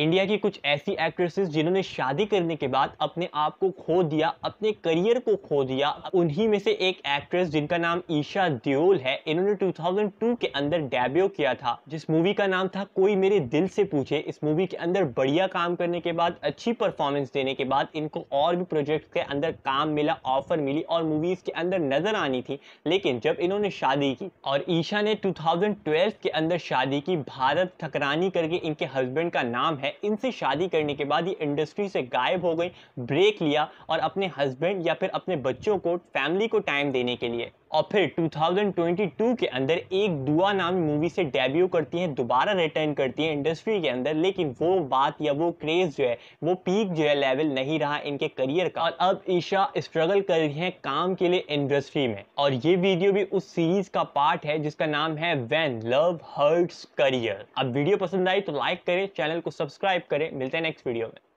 India की कुछ ऐसी एक्ट्रेसेस जिन्होंने शादी करने के बाद अपने आप को खो दिया अपने करियर को खो दिया उन्हीं में से एक एक्ट्रेस जिनका नाम ईशा दियोल है इन्होंने 2002 के अंदर डेब्यू किया था जिस मूवी का नाम था कोई मेरे दिल से पूछे इस मूवी के अंदर बढ़िया काम करने के बाद अच्छी परफॉर्मेंस देने के बाद इनको और भी प्रोजेक्ट के अंदर काम मिला ऑफर मिली और मूवीज के अंदर नजर आनी थी लेकिन जब इन्होंने शादी की और ईशा ने टू के अंदर शादी की भारत थकरानी करके इनके हस्बैंड का नाम है है इनसे शादी करने के बाद ये इंडस्ट्री से गायब हो गई ब्रेक लिया और अपने हस्बैंड या फिर अपने बच्चों को फैमिली को टाइम देने के लिए और फिर 2022 के अंदर एक दुआ नाम मूवी से डेब्यू करती हैं दोबारा रिटर्न करती हैं इंडस्ट्री के अंदर लेकिन वो बात या वो क्रेज जो है वो पीक जो है लेवल नहीं रहा इनके करियर का और अब ईशा स्ट्रगल कर रही हैं काम के लिए इंडस्ट्री में और ये वीडियो भी उस सीरीज का पार्ट है जिसका नाम है वेन लव हर्ट्स करियर अब वीडियो पसंद आई तो लाइक करें चैनल को सब्सक्राइब करें मिलते हैं नेक्स्ट वीडियो में